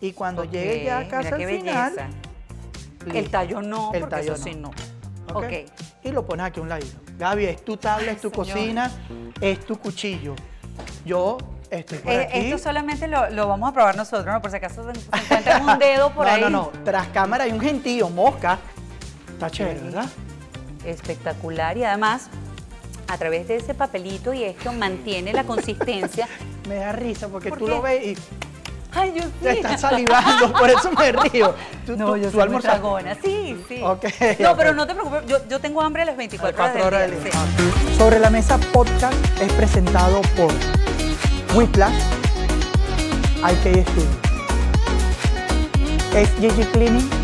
Y cuando llegue ya a casa al final, el tallo no, el tallo eso sí no. ok. Y lo pones aquí a un lado. Gaby, es tu tabla, es tu cocina, es tu cuchillo. Yo estoy por eh, aquí. Esto solamente lo, vamos a probar nosotros, ¿no? Por si acaso se, encuentran un dedo por ahí. No, no, no. Tras cámara hay un gentío, mosca. Está chévere, ¿verdad? Espectacular. Y además, a través de ese papelito y esto mantiene la consistencia. Me da risa porque tú lo ves y Ay, yo Te están salivando, por eso me río. Tú, no, yo soy muy Sí, sí. no, pero no te preocupes, yo, yo tengo hambre a las 24 horas, Horas Sobre la Mesa Podcast es presentado por Whiplash, IK Studio, SGG Cleaning,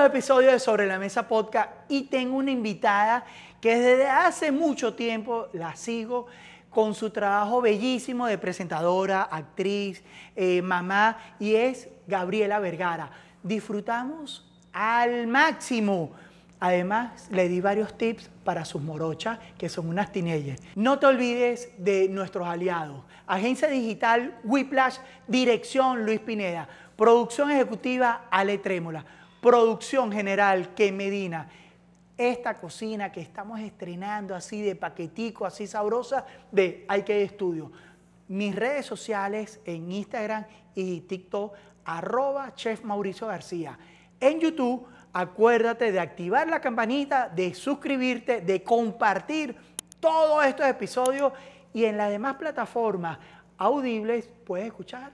episodio de Sobre la Mesa Podcast y tengo una invitada que desde hace mucho tiempo la sigo con su trabajo bellísimo de presentadora, actriz, eh, mamá, y es Gabriela Vergara. Disfrutamos al máximo. Además, le di varios tips para sus morochas, que son unas tinellas. No te olvides de nuestros aliados. Agencia Digital Whiplash, Dirección Luis Pineda, Producción Ejecutiva Ale Trémola producción general que Medina. Esta cocina que estamos estrenando así de paquetico, así sabrosa, de Hay que estudio. Mis redes sociales en Instagram y TikTok, arroba chef Mauricio García. En YouTube, acuérdate de activar la campanita, de suscribirte, de compartir todos estos episodios y en las demás plataformas audibles puedes escuchar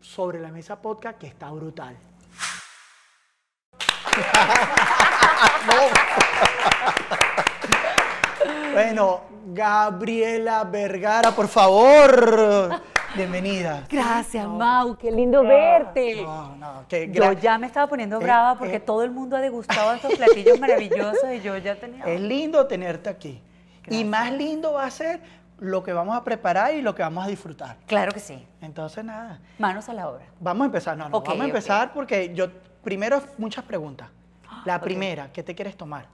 sobre la mesa podcast que está brutal. Bueno, Gabriela Vergara, por favor. Bienvenida. Gracias, Mau, qué lindo verte. yo ya me estaba poniendo eh, brava porque eh. todo el mundo ha degustado estos platillos maravillosos y yo ya tenía... Es lindo tenerte aquí. Y más lindo va a ser lo que vamos a preparar y lo que vamos a disfrutar. Claro que sí. Entonces, nada. Manos a la obra. Vamos a empezar, no, no. vamos a empezar porque yo primero muchas preguntas. Ah, La primera, ¿qué te quieres tomar?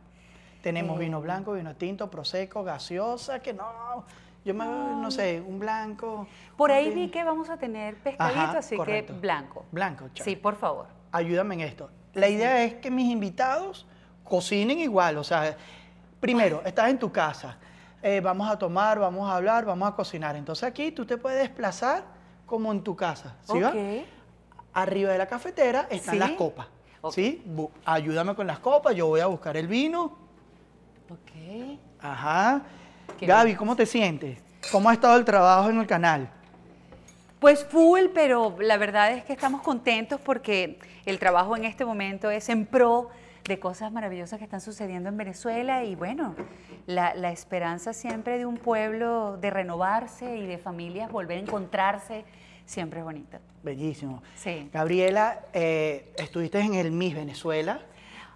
Tenemos eh. vino blanco, vino tinto, prosecco, gaseosa, que no. Yo me, no, ah. sé, un blanco. Por ahí vi que vamos a tener pescadito, así que blanco. Blanco, chao. Sí, por favor. Ayúdame en esto. La idea es que mis invitados cocinen igual. O sea, primero, estás en tu casa. Eh, vamos a tomar, vamos a hablar, vamos a cocinar. Entonces aquí tú te puedes desplazar como en tu casa. ¿Sí okay. Arriba de la cafetera están las copas. ¿Sí? Ayúdame con las copas, yo voy a buscar el vino. Ok. Ajá. Gaby, ¿cómo te sientes? ¿Cómo ha estado el trabajo en el canal? Pues full, pero la verdad es que estamos contentos porque el trabajo en este momento es en pro de cosas maravillosas que están sucediendo en Venezuela y bueno, la, la esperanza siempre de un pueblo de renovarse y de familias volver a encontrarse siempre es bonita. Bellísimo. Sí. Gabriela, eh, estuviste en el Miss Venezuela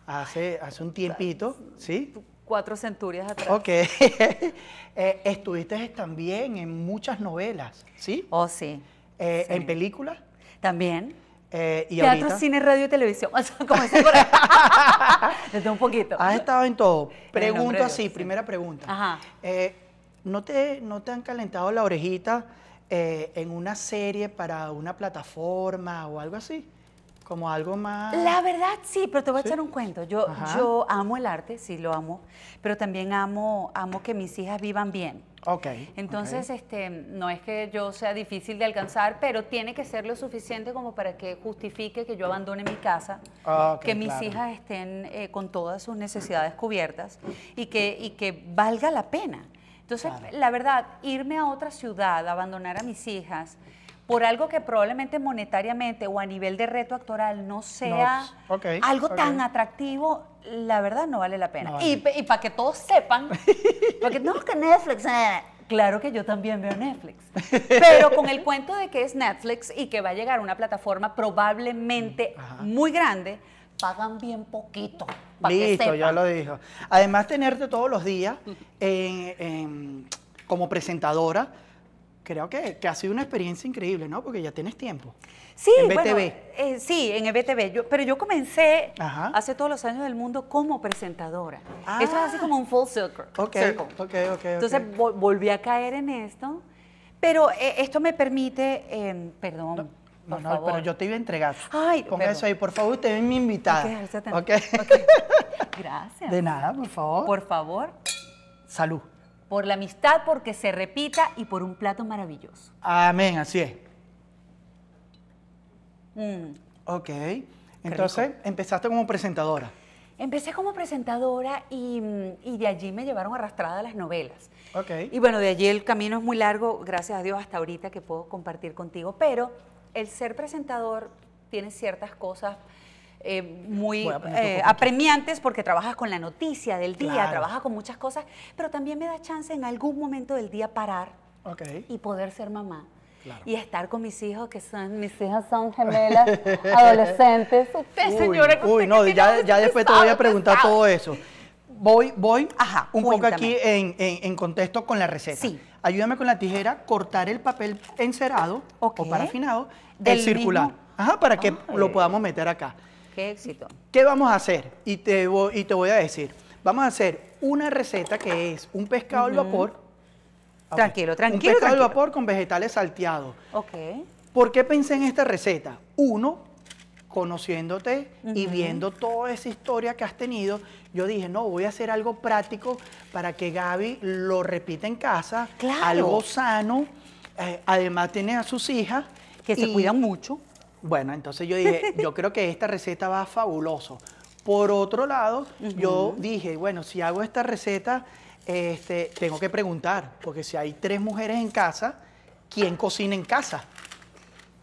hace, hace un tiempito, ¿sí? Cuatro centurias atrás. Ok. Eh, estuviste también en muchas novelas, ¿sí? Oh, sí. Eh, ¿En películas? También. y Teatro, cine, radio y televisión. Desde un poquito. Has estado en todo. Pregunto así, primera pregunta. Ajá. ¿no, te, ¿No te han calentado la orejita eh, en una serie para una plataforma o algo así? Como algo más... La verdad, sí, pero te voy a echar un cuento. Yo, yo amo el arte, sí, lo amo, pero también amo, amo que mis hijas vivan bien. Ok. Entonces, Este, no es que yo sea difícil de alcanzar, pero tiene que ser lo suficiente como para que justifique que yo abandone mi casa, ah, que mis hijas estén eh, con todas sus necesidades cubiertas y que, y que valga la pena. Entonces, la verdad, irme a otra ciudad, abandonar a mis hijas por algo que probablemente monetariamente o a nivel de reto actoral no sea pues, algo tan atractivo, la verdad no vale la pena. Y, para que todos sepan, porque no, que Netflix, eh, claro que yo también veo Netflix, pero con el cuento de que es Netflix y que va a llegar una plataforma probablemente muy grande, pagan bien poquito. Listo, ya lo dijo. Además, tenerte todos los días como presentadora, creo que, ha sido una experiencia increíble, ¿no? Porque ya tienes tiempo. Sí, en BTV. Eh, sí, en el pero yo comencé hace todos los años del mundo como presentadora. Ah. Eso es así como un full circle. Ok, ok, ok. Entonces volví a caer en esto. Pero eh, esto me permite, em, perdón. No, no, pero yo te iba a entregar. Ay, eso ahí, por favor, usted es mi invitada. Gracias. De nada, por favor. Por favor. Salud. Por la amistad, porque se repita y por un plato maravilloso. Amén, así es. Mm. Ok. Entonces, empezaste como presentadora. Empecé como presentadora y, mm, de allí me llevaron arrastrada a las novelas. Ok. Y bueno, de allí el camino es muy largo, gracias a Dios, hasta ahorita que puedo compartir contigo, pero el ser presentador tiene ciertas cosas eh, muy eh, apremiantes porque trabajas con la noticia del día, trabajas con muchas cosas, pero también me da chance en algún momento del día parar y poder ser mamá. Y estar con mis hijos, que son, mis hijas son gemelas, adolescentes. uy, no, ya, ya después te voy a preguntar todo eso voy, voy un poco aquí en, contexto con la receta. Ayúdame con la tijera, cortar el papel encerado o parafinado del el circular. Ajá, para que ah, lo podamos meter acá. Qué éxito. ¿Qué vamos a hacer? Y te voy, y te voy a decir, vamos a hacer una receta que es un pescado al vapor. Tranquilo, tranquilo. Un pescado al vapor con vegetales salteados. Ok. ¿Por qué pensé en esta receta? Uno, conociéndote y viendo toda esa historia que has tenido, yo dije, no, voy a hacer algo práctico para que Gaby lo repita en casa, claro. algo sano. Eh, además tiene a sus hijas. Que se cuidan mucho. Bueno, entonces yo dije, yo creo que esta receta va fabuloso. Por otro lado, yo dije, bueno, si hago esta receta, este, tengo que preguntar, porque si hay tres mujeres en casa, ¿quién cocina en casa?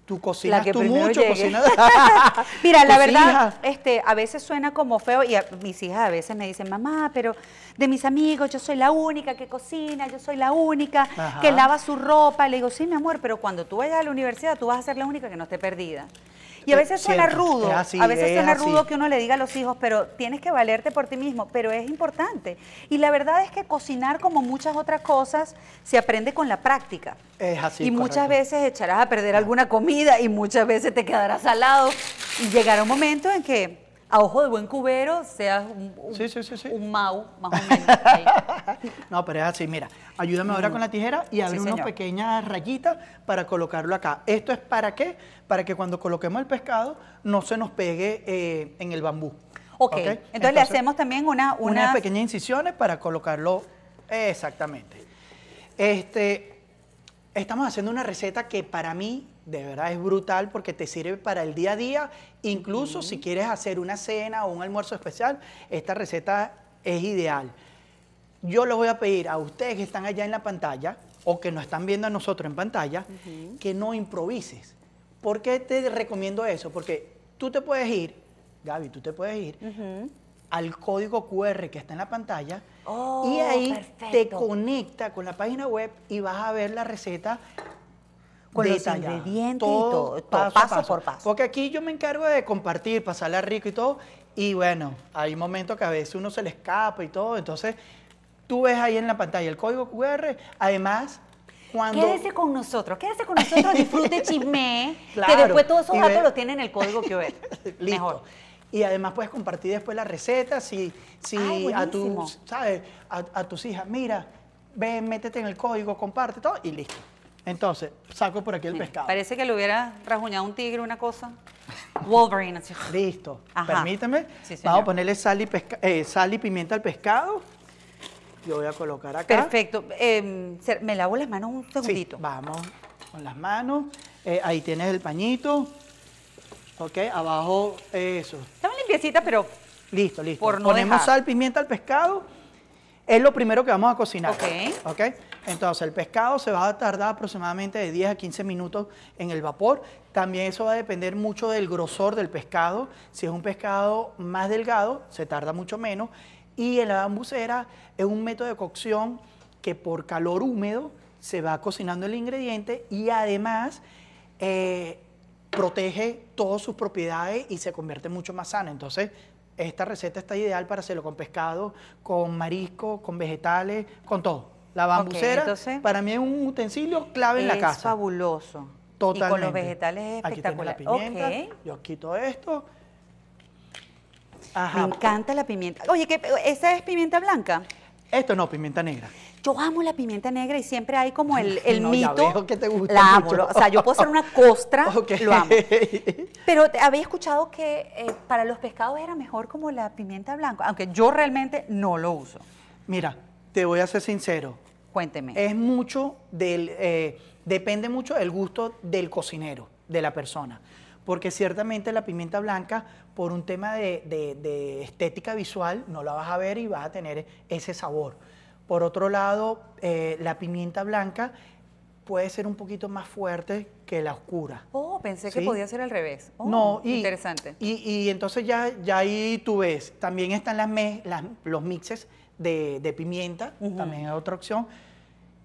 Tú cocinas tú mucho, cocinas. Mira, la verdad, este, a veces suena como feo y mis hijas a veces me dicen, mamá, pero de mis amigos yo soy la única que cocina, yo soy la única que lava su ropa. le digo, sí, mi amor, pero cuando tú vayas a la universidad tú vas a ser la única que no esté perdida. Y a veces suena rudo, a veces suena rudo que uno le diga a los hijos, pero tienes que valerte por ti mismo, pero es importante. Y la verdad es que cocinar, como muchas otras cosas, se aprende con la práctica. Es así. Y muchas veces echarás a perder ah. alguna comida y muchas veces te quedarás al lado y llegará un momento en que a ojo de buen cubero seas un, mau, más o menos. no, pero es así, mira, ayúdame ahora mm. con la tijera y abre unas pequeñas rayitas para colocarlo acá. ¿Esto es para qué? Para que cuando coloquemos el pescado no se nos pegue eh, en el bambú. Ok, Entonces, le hacemos también una, unas... pequeñas incisiones para colocarlo exactamente. Este, estamos haciendo una receta que para mí de verdad es brutal porque te sirve para el día a día. Incluso si quieres hacer una cena o un almuerzo especial, esta receta es ideal. Yo les voy a pedir a ustedes que están allá en la pantalla o que nos están viendo a nosotros en pantalla, que no improvises. ¿Por qué te recomiendo eso? Porque tú te puedes ir, Gaby, tú te puedes ir al código QR que está en la pantalla y oh, ahí te conecta con la página web y vas a ver la receta con los ingredientes y todo, paso, por paso. Porque aquí yo me encargo de compartir, pasarla rico y todo, y bueno, hay momentos que a veces uno se le escapa y todo, entonces tú ves ahí en la pantalla el código QR, además... Cuando... Quédese con nosotros, quédese con nosotros, disfrute chisme, claro, que después todos esos datos los tienen en el código QR. Mejor y además puedes compartir después la receta si, si a tus sabes a, a, tus hijas mira ve métete en el código comparte todo y listo entonces, saco por aquí el pescado. Parece que le hubiera rasguñado un tigre, una cosa. Wolverine. Así. Listo. Permíteme. Vamos a ponerle eh, sal y, pimienta al pescado. Yo voy a colocar acá. Perfecto. Em, me lavo las manos un segundito. vamos con las manos. Eh, ahí tienes el pañito. Ok, abajo eso. Estaba limpiecita, pero... Listo, listo. Ponemos sal sal, pimienta al pescado. Es lo primero que vamos a cocinar. Ok. ok. Entonces, el pescado se va a tardar aproximadamente de 10 a 15 minutos en el vapor. También eso va a depender mucho del grosor del pescado. Si es un pescado más delgado, se tarda mucho menos. Y en la bambucera es un método de cocción que por calor húmedo se va cocinando el ingrediente y además eh, protege todas sus propiedades y se convierte mucho más sano. Entonces, esta receta está ideal para hacerlo con pescado, con marisco, con vegetales, con todo. La bambucera para mí es un utensilio clave en la casa. Es fabuloso. Totalmente. Y con los vegetales es espectacular. Aquí la pimienta, Yo quito esto. Me encanta la pimienta. Oye, ¿esa es pimienta blanca? Esto no, pimienta negra. Yo amo la pimienta negra y siempre hay como el, el mito. te gusta la amo. O sea, yo puedo hacer una costra, lo amo. Pero había escuchado que eh, para los pescados era mejor como la pimienta blanca, aunque yo realmente no lo uso. Mira, te voy a ser sincero. Cuénteme. Es mucho del. Eh, depende mucho del gusto del cocinero, de la persona. Porque ciertamente la pimienta blanca por un tema de, estética visual, no la vas a ver y vas a tener ese sabor. Por otro lado, eh, la pimienta blanca puede ser un poquito más fuerte que la oscura. Oh, pensé que podía ser al revés. Oh, no, interesante. Y, entonces ya, ya ahí tú ves, también están las, los mixes de, pimienta, también es otra opción.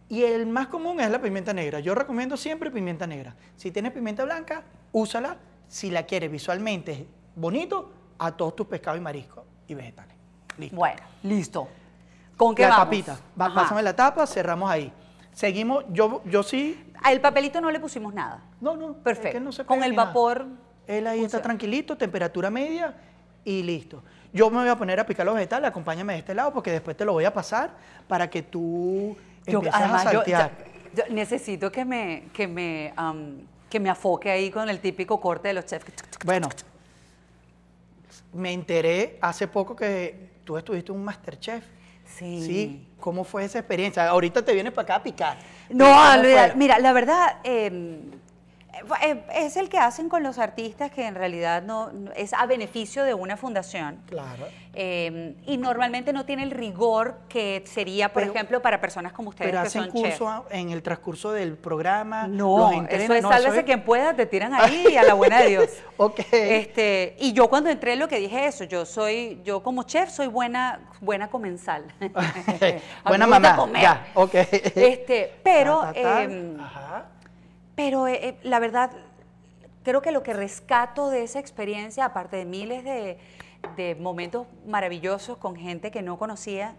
Y el más común es la pimienta negra. Yo recomiendo siempre pimienta negra. Si tienes pimienta blanca, úsala si la quieres visualmente bonito a todos tus pescados y mariscos y vegetales. Listo. Bueno, listo. ¿Con qué la tapita. pásame la tapa, cerramos ahí. Seguimos, yo, yo sí. Al papelito no le pusimos nada. No, no. Perfecto. Con el vapor. Él ahí está tranquilito, temperatura media y listo. Yo me voy a poner a picar los vegetales, acompáñame de este lado porque después te lo voy a pasar para que tú a saltear. Yo, necesito que me, que me, que me afoque ahí con el típico corte de los chefs. Bueno, me enteré hace poco que tú estuviste un Masterchef. Sí. sí. ¿Cómo fue esa experiencia? Ahorita te vienes para acá a picar. No, mira, la verdad, em, eh, es el que hacen con los artistas que en realidad no, es a beneficio de una fundación. Claro. Em, y normalmente no tiene el rigor que sería, por ejemplo, para personas como ustedes pero hacen son en el transcurso del programa. No, los eso es sálvese quien pueda, te tiran ahí y a la buena de Dios. ok. Este, y yo cuando entré lo que dije eso, yo soy, yo como chef soy buena, buena comensal. buena mamá. Comer. Ya, ok. Este, pero. Em, pero eh, eh, la verdad, creo que lo que rescato de esa experiencia, aparte de miles de, momentos maravillosos con gente que no conocía,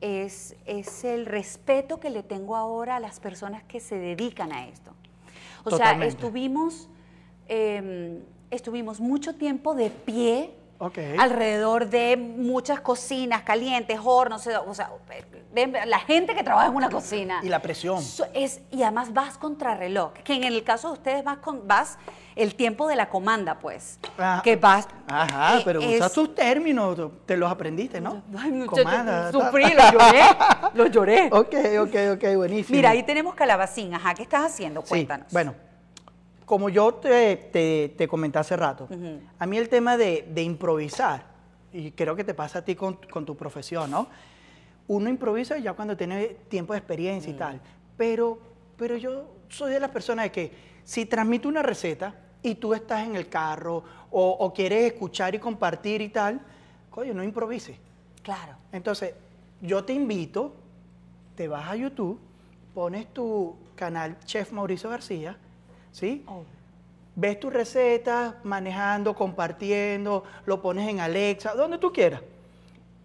es, el respeto que le tengo ahora a las personas que se dedican a esto. O sea, estuvimos, em, estuvimos mucho tiempo de pie alrededor de muchas cocinas calientes, hornos, eh, o sea, eh, la gente que trabaja en una cocina. Y la presión. Es, y además vas contra reloj, que en el caso de ustedes vas, vas el tiempo de la comanda, pues. Ah. que vas... Ajá, eh, pero usa usas tus términos, te los aprendiste, ¿no? Ay, comanda. Yo, los lloré, lo lloré. Ok, ok, ok, buenísimo. Mira, ahí tenemos calabacín, ajá, ¿qué estás haciendo? Cuéntanos. Sí, bueno como yo te, comenté hace rato, a mí el tema de, improvisar, y creo que te pasa a ti con, tu profesión, ¿no? Uno improvisa ya cuando tiene tiempo de experiencia y tal, pero, pero yo soy de las personas de que si transmito una receta y tú estás en el carro o, quieres escuchar y compartir y tal, coño, no improvises. Claro. Entonces, yo te invito, te vas a YouTube, pones tu canal Chef Mauricio García, ¿sí? Oh. Ves tus recetas manejando, compartiendo, lo pones en Alexa, donde tú quieras.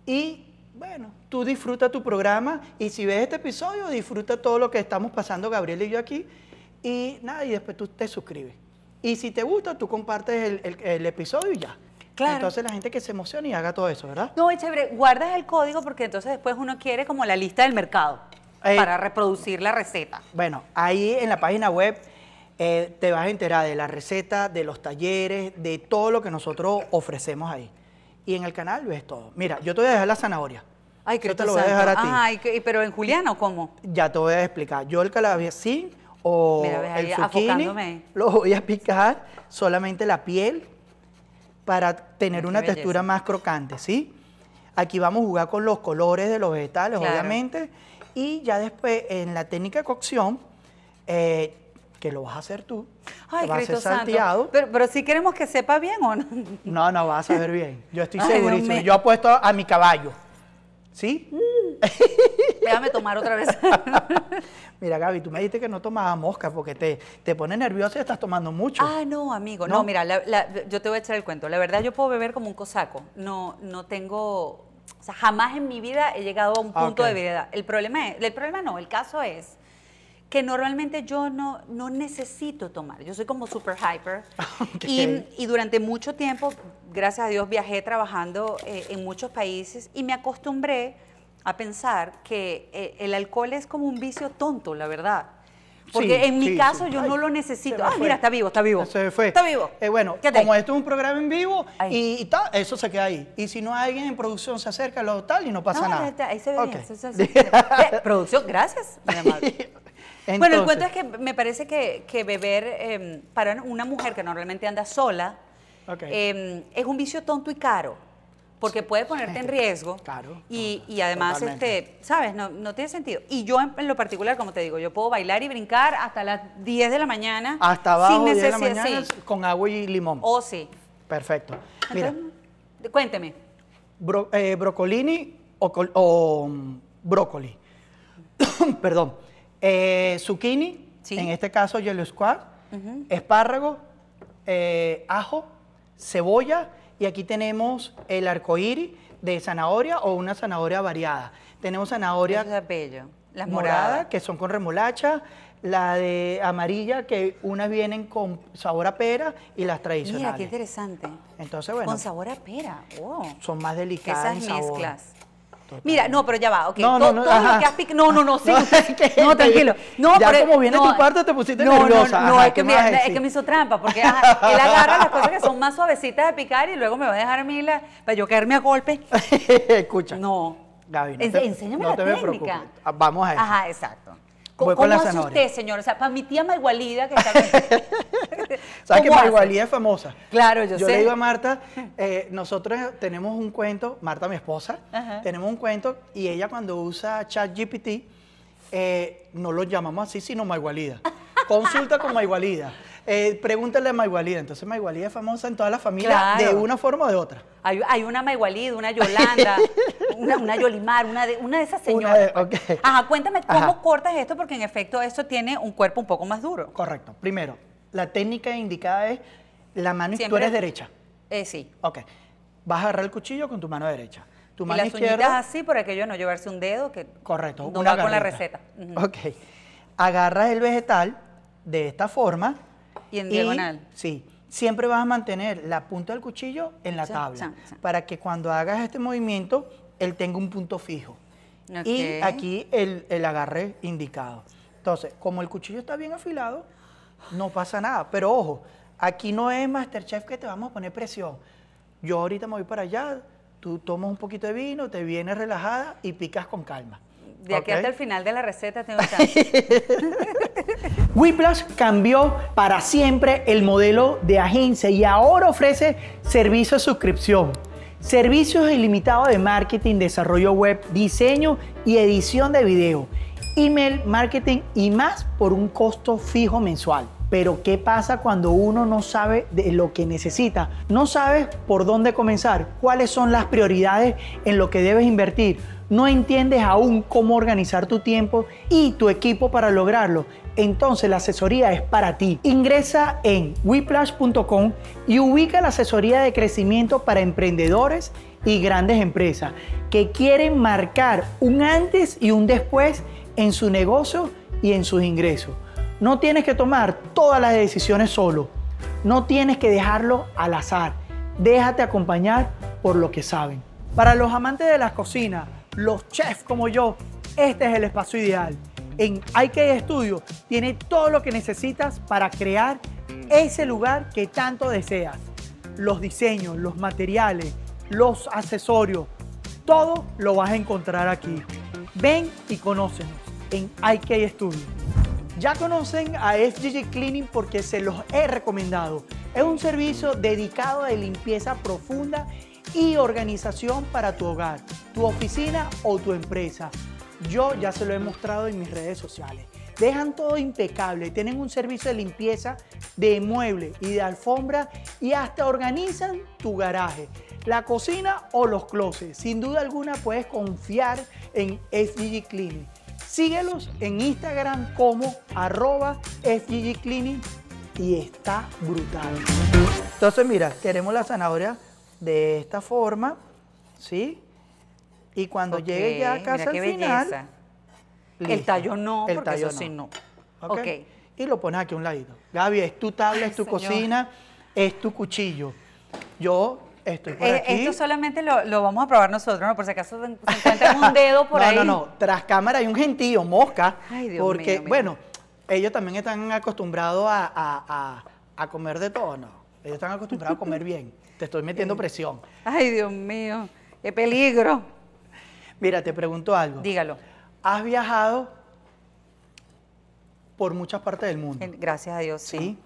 Y bueno, tú disfrutas tu programa y si ves este episodio, disfruta todo lo que estamos pasando Gabriel y yo aquí. Y nada, y después tú te suscribes. Y si te gusta, tú compartes el, episodio y ya. Claro. Entonces la gente que se emocione y haga todo eso, ¿verdad? No, es chévere. Guardas el código porque entonces después uno quiere como la lista del mercado eh. para reproducir la receta. Bueno, ahí en la página web eh, te vas a enterar de la receta, de los talleres, de todo lo que nosotros ofrecemos ahí. Y en el canal ves todo. Mira, yo te voy a dejar la zanahoria. Ay, te lo voy a dejar a ti. Ajá, pero en Juliano, ¿cómo? Ya te voy a explicar. Yo el calabacín o el zucchini lo voy a picar solamente la piel para tener una textura más crocante, ¿sí? Aquí vamos a jugar con los colores de los vegetales, obviamente. Y ya después, en la técnica de cocción, eh, que lo vas a hacer tú, Ay, vas a ser salteado. Pero, si queremos que sepa bien o no. No, no, vas a saber bien. Yo estoy segurísimo. Yo apuesto a mi caballo. ¿Sí? Mm. Déjame tomar otra vez. mira, Gaby, tú me dijiste que no tomabas mosca porque te, te pone nerviosa y estás tomando mucho. Ah, no, amigo. No, mira, yo te voy a echar el cuento. La verdad, yo puedo beber como un cosaco. No, no tengo. O sea, jamás en mi vida he llegado a un ah, punto de vida. El problema es, el problema no, el caso es que normalmente yo no, no necesito tomar. Yo soy como super hyper. Y, y, durante mucho tiempo, gracias a Dios, viajé trabajando eh, en muchos países y me acostumbré a pensar que eh, el alcohol es como un vicio tonto, la verdad. Porque en mi caso yo no lo necesito. Ah, mira, está vivo, está vivo. Se fue. Está vivo. Eh, bueno, como esto es un programa en vivo y, eso se queda ahí. Y si no hay alguien en producción se acerca, lo tal y no pasa no, nada. Ahí se ve bien. producción, gracias. Mi bueno, el cuento es que me parece que, beber em, para una mujer que normalmente anda sola em, es un vicio tonto y caro. Porque puede ponerte en riesgo. Claro. Y, además, este, ¿sabes? No, tiene sentido. Y yo, en, lo particular, como te digo, yo puedo bailar y brincar hasta las 10 de la mañana. Hasta abajo, sin necesidad, de la con agua y limón. Oh, sí. Perfecto. Mira. Cuénteme. brocolini eh, o, o mm, brócoli. Perdón eh, zucchini, en este caso yellow squash, espárrago, eh, ajo, cebolla y aquí tenemos el arcoíris de zanahoria o una zanahoria variada. Tenemos zanahoria... Las moradas. que son con remolacha, la de amarilla, que unas vienen con sabor a pera y las tradicionales. Mira, qué interesante. Entonces, bueno. Con sabor a pera, Son más delicadas Esas mezclas. Mira, no, pero ya va, ok. No, no, no, todo lo que has picado, No, no, no, sí. no, tranquilo. No, ya pero, como viene tu parte te pusiste no, nerviosa. No, no, es, que es que me hizo trampa, porque él agarra las cosas que son más suavecitas de picar y luego me va a dejar a mí la, para yo caerme a golpe. Escucha. No. Gaby, no enséñame no la técnica. Ah, vamos a eso. Ajá, exacto. ¿Cómo, con la hace usted, señor? O sea, para mi tía Maigualida, que está ¿Sabes que Maigualida es famosa? Claro, yo, yo le digo a Marta, eh, nosotros tenemos un cuento, Marta, mi esposa, tenemos un cuento y ella cuando usa ChatGPT, eh, no lo llamamos así, sino Maigualida. Consulta con Maigualida. Eh, pregúntale a Maigualida. Entonces Maigualida es famosa en toda la familia de una forma o de otra. Hay, una Maigualida, una Yolanda, una, Yolimar, una de, una de esas señoras. Pues. Ajá, cuéntame cómo cortas esto, porque en efecto esto tiene un cuerpo un poco más duro. Correcto. Primero, la técnica indicada es la mano izquierda, tú eres derecha. Eh, sí. Ok. Vas a agarrar el cuchillo con tu mano derecha. Tu mano y las izquierda. Uñitas así para que yo no llevarse un dedo que correcto no con la receta ok agarras el vegetal de esta forma y en diagonal. sí. Siempre vas a mantener la punta del cuchillo en la tabla para que cuando hagas este movimiento él tenga un punto fijo. Y aquí el, el agarre indicado. Entonces, como el cuchillo está bien afilado, no pasa nada. Pero ojo, aquí no es Masterchef que te vamos a poner presión. Yo ahorita me voy para allá, tú tomas un poquito de vino, te vienes relajada y picas con calma. De aquí hasta el final de la receta tengo Whiplash cambió para siempre el modelo de agencia y ahora ofrece servicios de suscripción. Servicios ilimitados de marketing, desarrollo web, diseño y edición de video, email, marketing y más por un costo fijo mensual. Pero ¿qué pasa cuando uno no sabe de lo que necesita? No sabes por dónde comenzar, cuáles son las prioridades en lo que debes invertir no entiendes aún cómo organizar tu tiempo y tu equipo para lograrlo, entonces la asesoría es para ti. Ingresa en whiplash.com y ubica la asesoría de crecimiento para emprendedores y grandes empresas que quieren marcar un antes y un después en su negocio y en sus ingresos. No tienes que tomar todas las decisiones solo. No tienes que dejarlo al azar. Déjate acompañar por lo que saben. Para los amantes de las cocinas, los chefs como yo, este es el espacio ideal. En IK Studio tiene todo lo que necesitas para crear ese lugar que tanto deseas. Los diseños, los materiales, los accesorios, todo lo vas a encontrar aquí. Ven y conócenos en IK Studio. Ya conocen a FGG Cleaning porque se los he recomendado. Es un servicio dedicado a limpieza profunda y organización para tu hogar, tu oficina o tu empresa. Yo ya se lo he mostrado en mis redes sociales. Dejan todo impecable, tienen un servicio de limpieza de mueble y de alfombra y hasta organizan tu garaje, la cocina o los closets. Sin duda alguna puedes confiar en FGG Cleaning. Síguelos en Instagram como arroba FGG Cleaning y está brutal. Entonces mira, queremos la zanahoria de esta forma, ¿sí? Y cuando llegue ya a al final, el tallo no, el porque tallo sí no. Okay. Y lo pones aquí a un ladito. Gaby, es tu tabla, es tu cocina, es tu cuchillo. Yo estoy por eh, aquí. Esto solamente lo, vamos a probar nosotros, ¿no? Por si acaso se encuentran un dedo por ahí. No, no, no. Tras cámara hay un gentío, mosca. Ay, Dios porque, bueno, ellos también están acostumbrados a, a comer de todo, ¿no? Ellos están acostumbrados a comer bien. Te estoy metiendo presión. Ay, Dios mío, qué peligro. Mira, te pregunto algo. Dígalo. ¿Has viajado por muchas partes del mundo? Gracias a Dios, sí.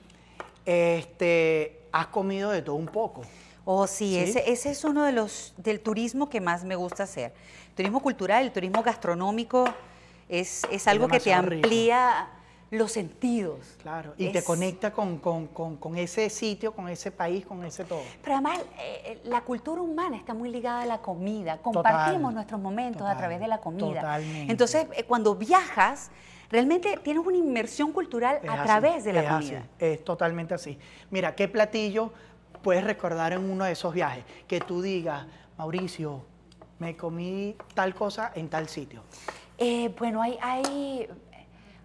Este, has comido de todo un poco. Oh, sí, Ese, es uno de los del turismo que más me gusta hacer. turismo cultural, el turismo gastronómico es, es algo que te amplía los sentidos. Claro, y te conecta con, ese sitio, con ese país, con ese todo. Pero además, eh, eh, la cultura humana está muy ligada a la comida. Compartimos nuestros momentos a través de la comida. Totalmente. Entonces, eh, cuando viajas, realmente tienes una inmersión cultural a través de la comida. es totalmente así. Mira, ¿qué platillo puedes recordar en uno de esos viajes? Que tú digas, Mauricio, me comí tal cosa en tal sitio. bueno, hay, hay,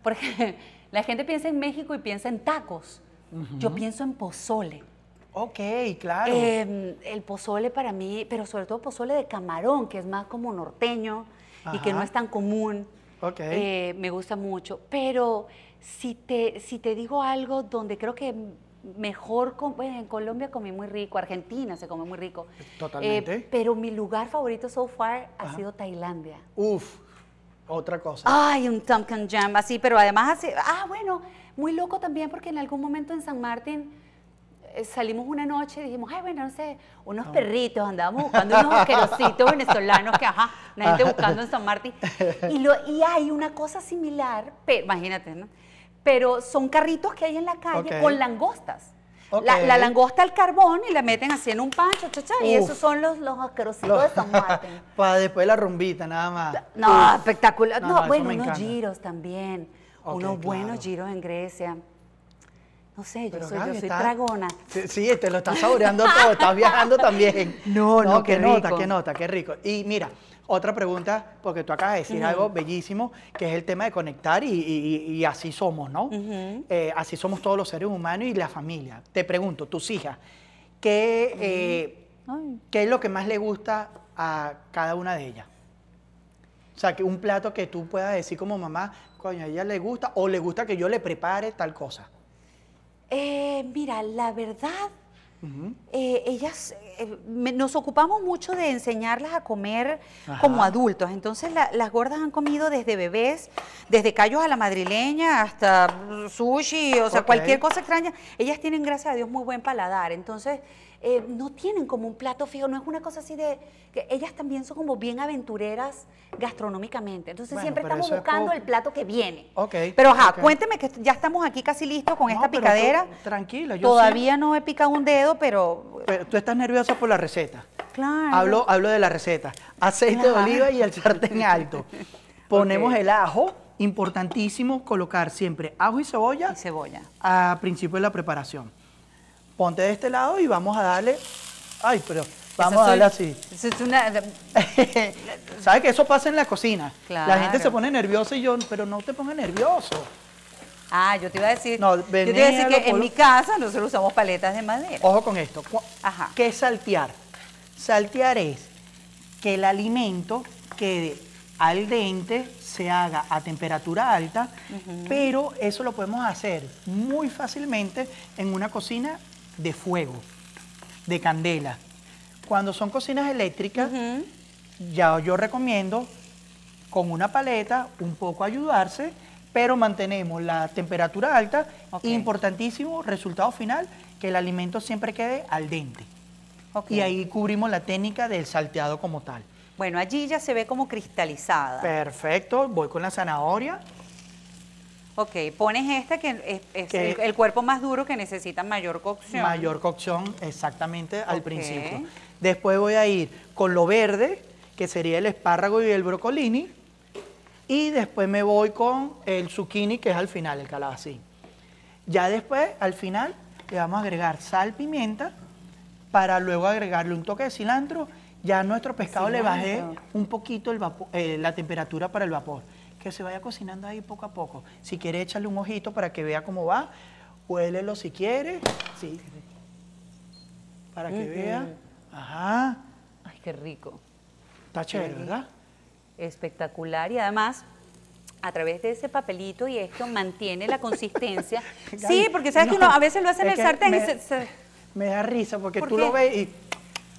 porque La gente piensa en México y piensa en tacos. Yo pienso en pozole. Ok, claro. Em, el pozole para mí, pero sobre todo pozole de camarón, que es más como norteño y que no es tan común. Ok. Eh, me gusta mucho. Pero si te, si te digo algo donde creo que mejor en Colombia comí muy rico, Argentina se come muy rico. Totalmente. Eh, pero mi lugar favorito so far ha sido Tailandia. Uf. Otra cosa. Ay, un Pumpkin Jam así, pero además así, ah, bueno, muy loco también porque en algún momento en San Martín eh, salimos una noche y dijimos, ay, bueno, no sé, unos perritos, andábamos buscando unos asquerositos venezolanos que, ajá, la gente buscando en San Martín. Y, lo, y hay una cosa similar, pero, imagínate, ¿no? Pero son carritos que hay en la calle con langostas. La, langosta al carbón y la meten así en un pancho, chacha y esos son los, los asquerositos de San Martín. Para después la rumbita, nada más. No, espectacular. No, bueno, unos giros también. unos buenos giros en Grecia. No sé, yo soy, yo soy, tragona. Sí, te lo estás saboreando todo, estás viajando también. No, no, no qué nota, qué nota, qué rico. Y mira, otra pregunta, porque tú acabas de decir algo bellísimo, que es el tema de conectar y, así somos, ¿no? Eh, así somos todos los seres humanos y la familia. Te pregunto, tus hijas, ¿qué, eh, ¿qué es lo que más le gusta a cada una de ellas? O sea, que un plato que tú puedas decir como mamá, coño, a ella le gusta o le gusta que yo le prepare tal cosa. Eh, mira, la verdad, eh, ellas, eh, nos ocupamos mucho de enseñarlas a comer como adultos. Entonces las gordas han comido desde bebés, desde callos a la madrileña hasta sushi, o sea, cualquier cosa extraña. Ellas tienen, gracias a Dios, muy buen paladar. Entonces eh, no tienen como un plato fijo, no es una cosa así de... Que ellas también son como bien aventureras gastronómicamente, entonces siempre estamos buscando el plato que viene. Ok. Pero ajá, cuénteme que ya estamos aquí casi listos con esta picadera. tranquilo tranquila, yo Todavía no he picado un dedo, pero... tú estás nerviosa por la receta. Claro. Hablo, hablo de la receta. Aceite de oliva y el sartén alto. Ponemos el ajo importantísimo colocar siempre ajo y cebolla, y cebolla. a principio de la preparación ponte de este lado y vamos a darle, ay, pero vamos a darle así. Eso es una... ¿Sabes que eso pasa en la cocina? La gente se pone nerviosa y yo, pero no te pongas nervioso. Ah, yo te iba a decir, yo te iba a decir que en mi casa nosotros usamos paletas de madera. Ojo con esto. Ajá. ¿Qué es saltear? Saltear es que el alimento quede al dente, se haga a temperatura alta, pero eso lo podemos hacer muy fácilmente en una cocina de fuego, de candela. Cuando son cocinas eléctricas, ya yo recomiendo con una paleta un poco ayudarse, pero mantenemos la temperatura alta. Importantísimo, resultado final, que el alimento siempre quede al dente. Y ahí cubrimos la técnica del salteado como tal. Bueno, allí ya se ve como cristalizada. Perfecto, voy con la zanahoria. Ok, pones este que es, el, cuerpo más duro que necesita mayor cocción. Mayor cocción, exactamente, al principio. Después voy a ir con lo verde, que sería el espárrago y el brocolini. Y después me voy con el zucchini, que es al final, el calabacín. Ya después, al final, le vamos a agregar sal, pimienta, para luego agregarle un toque de cilantro. Ya a nuestro pescado le bajé un poquito eh, la temperatura para el vapor que se vaya cocinando ahí poco a poco. Si quiere, echarle un ojito para que vea cómo va. Huélelo si quiere. Sí. Para que vea. Ajá. Ay, qué rico. Está chévere, ¿verdad? Espectacular. Y además, a través de ese papelito y esto mantiene la consistencia. sí, porque sabes que a veces lo hacen en el sartén me, y se, Me da risa porque tú lo ves y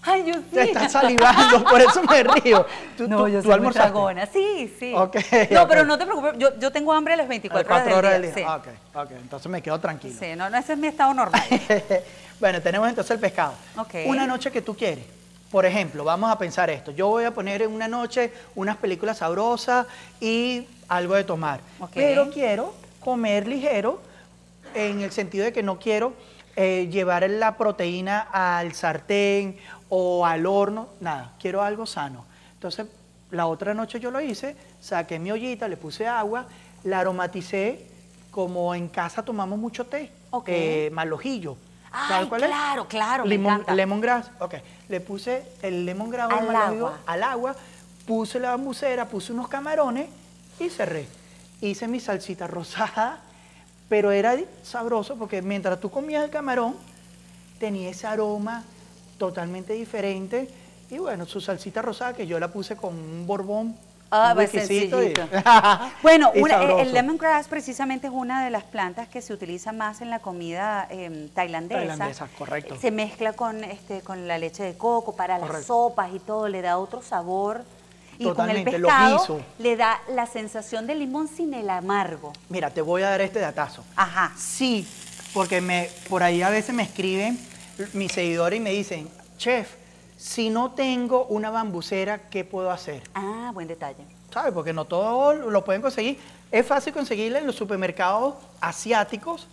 Ay, yo sí. Te estás salivando, por eso me río. Tú, no, yo soy Sí, sí. no, pero no te preocupes, yo, yo tengo hambre a las 24 4 horas, del Horas ok, ok, entonces me quedo tranquilo. Sí, no, no ese es mi estado normal. bueno, tenemos entonces el pescado. Una noche que tú quieres. Por ejemplo, vamos a pensar esto. Yo voy a poner en una noche unas películas sabrosas y algo de tomar. Pero quiero comer ligero en el sentido de que no quiero eh, llevar la proteína al sartén o al horno, nada, quiero algo sano. Entonces, la otra noche yo lo hice, saqué mi ollita, le puse agua, la aromaticé como en casa tomamos mucho té, okay. eh, malojillo. ¿Sabes cuál es? claro, claro, Lemongrass, ok. Le puse el lemongrass al, agua. al agua, puse la bambucera, puse unos camarones y cerré. Hice mi salsita rosada, pero era sabroso porque mientras tú comías el camarón, tenía ese aroma totalmente diferente. Y bueno, su salsita rosada que yo la puse con un borbón. Ah, va bueno, eh, el lemongrass precisamente es una de las plantas que se utiliza más en la comida em, tailandesa. Tailandesa, correcto. Se mezcla con, este, con la leche de coco para las sopas y todo, le da otro sabor. Y con el pescado le da la sensación de limón sin el amargo. Mira, te voy a dar este datazo. Ajá. Sí, porque me, por ahí a veces me escriben mis seguidores y me dicen, chef, si no tengo una bambucera, ¿qué puedo hacer? Ah, buen detalle. ¿Sabes? Porque no todos lo pueden conseguir. Es fácil conseguirla en los supermercados asiáticos,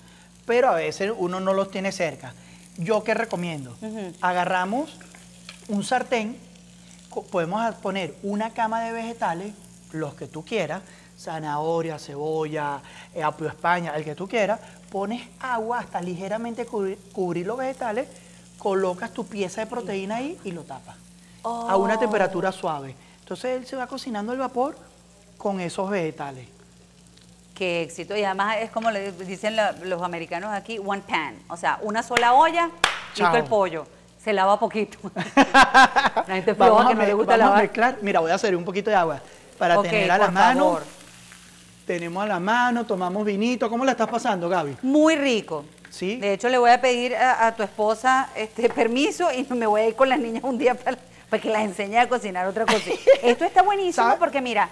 pero a veces uno no los tiene cerca. ¿Yo qué recomiendo? Agarramos un sartén, podemos poner una cama de vegetales, los que tú quieras, zanahoria, cebolla, eh, apio España, el que tú quieras, pones agua hasta ligeramente cubrir, los vegetales, colocas tu pieza de proteína ahí y lo tapas a una oh. temperatura suave. Entonces él se va cocinando el vapor con esos vegetales. Qué éxito. Y además es como le dicen los americanos aquí, one pan. O sea, una sola olla, todo el pollo. Se lava poquito. la gente floja que no le gusta Mira, voy a hacer un poquito de agua para tener a la mano tenemos a la mano, tomamos vinito. ¿Cómo la estás pasando, Gaby? Muy rico. ¿Sí? De hecho, le voy a pedir a, tu esposa este permiso y me voy a ir con las niñas un día para, para que las enseñe a cocinar otra cosa. Esto está buenísimo porque, mira,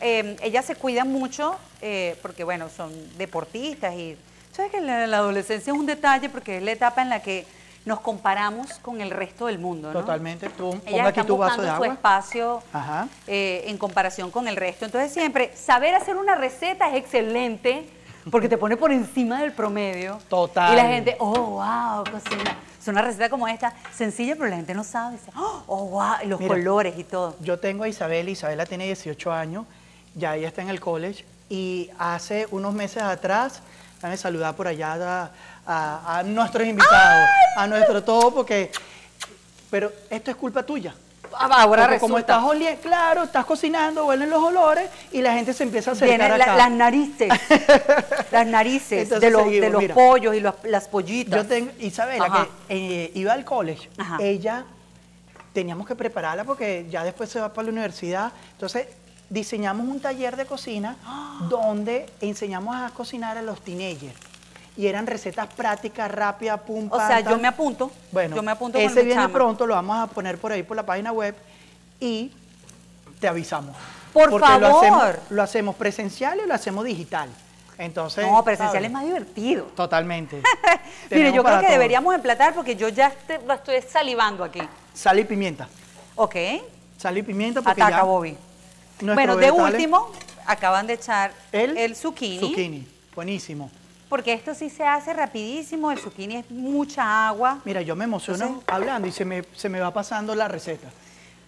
em, ellas se cuidan mucho eh, porque, bueno, son deportistas y... ¿Sabes que la adolescencia es un detalle porque es la etapa en la que nos comparamos con el resto del mundo. Totalmente, tú Ellas tu vaso de agua. su espacio eh, en comparación con el resto. Entonces siempre, saber hacer una receta es excelente porque te pone por encima del promedio. Total. Y la gente, oh, wow, cocina. Es una receta como esta, sencilla, pero la gente no sabe. Oh, oh, wow, los colores y todo. Yo tengo a Isabel, Isabela tiene 18 años, ya ella está en el college, y hace unos meses atrás, me saludar por allá a, a, nuestros invitados, a nuestro todo, porque... Pero esto es culpa tuya. Ah, ahora porque como estás oliendo, claro, estás cocinando, huelen los olores y la gente se empieza a acercar las narices, las narices de los, pollos y las pollitas. Yo tengo, Isabela, que eh, iba al college, ella teníamos que prepararla porque ya después se va para la universidad. Entonces diseñamos un taller de cocina donde enseñamos a cocinar a los teenagers y eran recetas prácticas, rápidas, pum, O sea, yo me apunto. Bueno, yo me apunto ese viene pronto, lo vamos a poner por ahí por la página web y te avisamos. Por favor. Lo hacemos, presencial o lo hacemos digital. Entonces, no, presencial es más divertido. Totalmente. Mire, yo creo que deberíamos emplatar porque yo ya estoy salivando aquí. Sal y pimienta. Ok. Sal y pimienta porque Ataca, Bobby. Bueno, de último, acaban de echar el, el zucchini. Zucchini, buenísimo porque esto sí se hace rapidísimo, el zucchini es mucha agua. Mira, yo me emociono hablando y se me, se me va pasando la receta.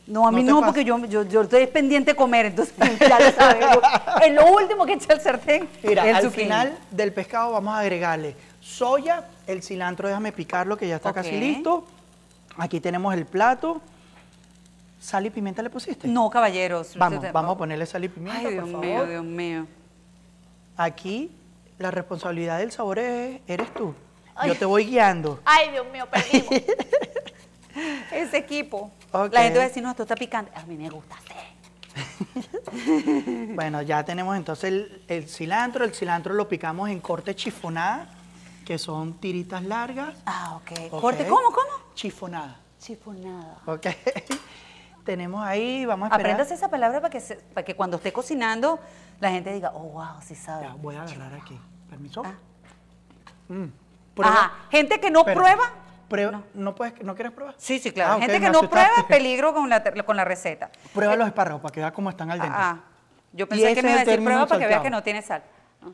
No, a mí no, porque yo, estoy pendiente de comer, entonces ya lo sabemos. es lo último que echa el sartén. Mira, al final del pescado vamos a agregarle soya, el cilantro, déjame picarlo que ya está casi listo. Aquí tenemos el plato. ¿Sal y pimienta le pusiste? No, caballeros. Vamos, vamos a ponerle sal y pimienta, Ay, Dios mío, Dios mío. Aquí la responsabilidad del sabor es, eres tú. Yo te voy guiando. Ay, Dios mío, perdimos. Ese equipo. La gente va a decir, no, esto está picante. A mí me gusta bueno, ya tenemos entonces el, cilantro. El cilantro lo picamos en corte chifonada, que son tiritas largas. Ah, ok. okay. ¿Corte cómo, cómo? Chifonada. Chifonada. Ok. tenemos ahí, vamos a esperar. Apréndase esa palabra para que, para que cuando esté cocinando la gente diga, oh, wow, sí sabe. voy a agarrar aquí. Permiso. Ah. Mm. Ajá. Gente que no prueba. no. puedes, ¿No quieres probar? Sí, sí, ah, claro. Gente que no prueba, peligro con la, con la receta. Prueba eh, los espárragos para que veas cómo están al dente. Ah, yo pensé que me iba a decir prueba para que veas que no tiene sal.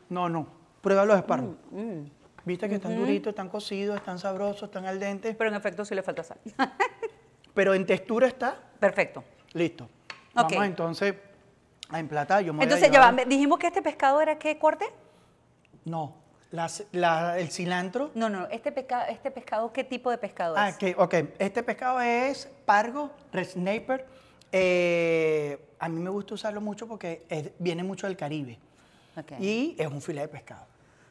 No, no. Prueba los espárragos. Mm, mm. Viste que están duritos, están cocidos, están sabrosos, están al dente. Pero en efecto sí le falta sal. Pero en textura está. Perfecto. Listo. Vamos entonces a emplatar. Yo entonces, Dijimos que este pescado era qué corte? No. ¿El cilantro? No, no, este, este pescado, ¿qué tipo de pescado ah, es? ok, Este pescado es pargo, red snapper. Eh, a mí me gusta usarlo mucho porque viene mucho del Caribe. Y es un filete de pescado.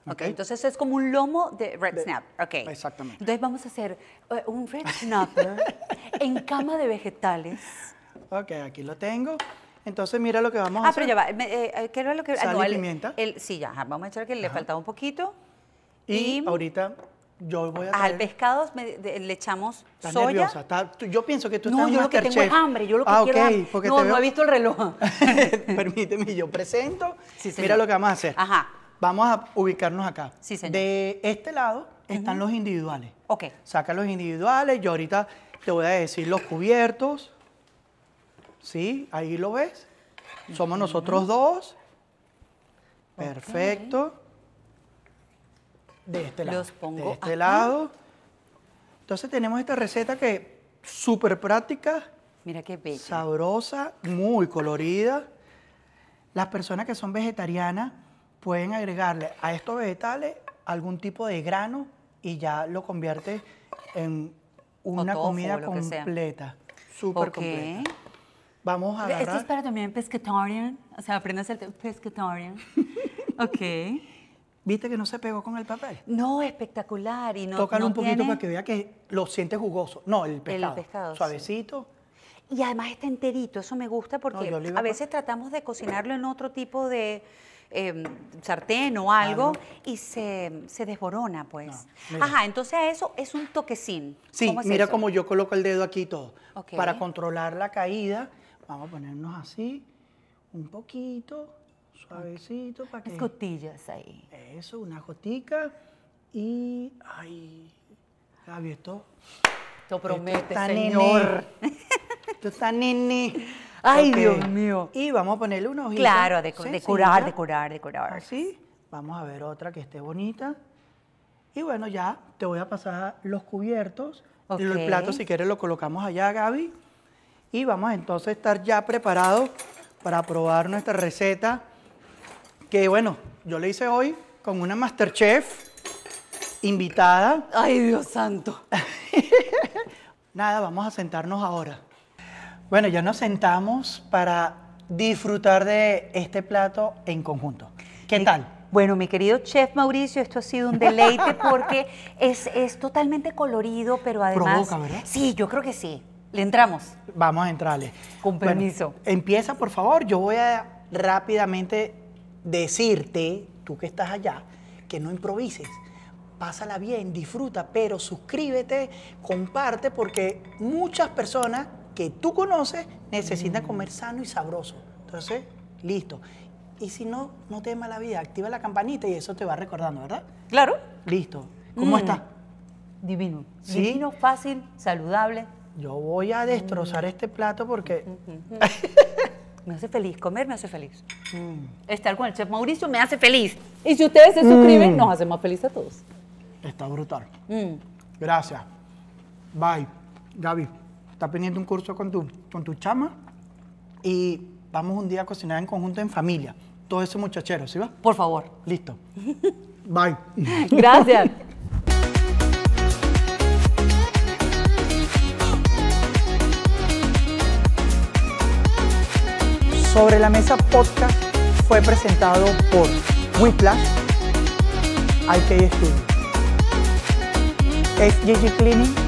Okay. ok, entonces es como un lomo de red snapper, snap. Exactamente. Entonces vamos a hacer eh, un red snapper en cama de vegetales. Ok, aquí lo tengo. Entonces mira lo que vamos a hacer. Ah, pero ya va. Eh, eh, ¿Qué es lo que...? Ah, Sal pimienta. sí, ya, vamos a echar que le falta un poquito. Y, ahorita... Yo voy a traer, Al pescado le echamos estás soya. Nerviosa, yo pienso que tú no, estás No, yo lo que tengo es hambre, yo lo que ah, quiero okay, porque No, no he visto el reloj. Permíteme, yo presento. mira lo que vamos a hacer. Ajá. Vamos a ubicarnos acá. Sí, señor. De este lado están los individuales. Ok. Saca los individuales. Yo ahorita te voy a decir los cubiertos. ¿Sí? Ahí lo ves. Somos nosotros dos. Perfecto. De este lado. Los pongo de este lado. Entonces tenemos esta receta que es súper práctica. Mira qué bella. Sabrosa, muy colorida. Las personas que son vegetarianas pueden agregarle a estos vegetales algún tipo de grano y ya lo convierte en una comida completa. Súper completa. Vamos a agarrar... Esto es para también pescatorian. o sea, aprendes el pescatarian. ok. ¿Viste que no se pegó con el papel? No, espectacular. Y no, Tócalo un poquito para que vea que lo siente jugoso. No, el pescado. El pescado suavecito. Y además está enterito, eso me gusta porque a veces tratamos de cocinarlo en otro tipo de em, sartén o algo y se, se, desborona, pues. Ajá, entonces eso es un toquecín. Sí, mira cómo yo coloco el dedo aquí y todo. Para controlar la caída Vamos a ponernos así, un poquito, suavecito para que... ahí. Eso, una gotica y... Ay, Gaby, esto... Esto promete, señor. esto está nene. Ay, Dios mío. Y vamos a ponerle unos Claro, de, decorar, decorar, decorar. Así. Vamos a ver otra que esté bonita. Y bueno, ya te voy a pasar los cubiertos. los El plato, si quieres, lo colocamos allá, Gaby y vamos entonces a estar ya preparados para probar nuestra receta que bueno, yo le hice hoy con una Masterchef invitada. Ay, Dios santo. Nada, vamos a sentarnos ahora. Bueno, ya nos sentamos para disfrutar de este plato en conjunto. ¿Qué tal? Bueno, mi querido chef Mauricio, esto ha sido un deleite porque es, es totalmente colorido, pero además... Provoca, ¿verdad? Sí, yo creo que sí. Le entramos. Vamos a entrarle. Con permiso. empieza, por favor. Yo voy a rápidamente decirte, tú que estás allá, que no improvises. Pásala bien, disfruta, pero suscríbete, comparte, porque muchas personas que tú conoces necesitan mm. comer sano y sabroso. Entonces, listo. Y si no, no te la vida, activa la campanita y eso te va recordando, ¿verdad? Claro. Listo. ¿Cómo mm. está? Divino. Divino, fácil, saludable, yo voy a destrozar este plato porque... me hace feliz, comer me hace feliz. Mm. Estar con el chef Mauricio me hace feliz. Y si ustedes se suscriben, mm. nos hace más feliz a todos. Está brutal. Mm. Gracias. Bye. Gaby, está pendiente un curso con tu, con tu chama y vamos un día a cocinar en conjunto en familia. Todo eso muchachero, ¿sí va? Por favor. Listo. Bye. Gracias. Sobre la Mesa Podcast fue presentado por Whiplash, IK Studio, SGG Cleaning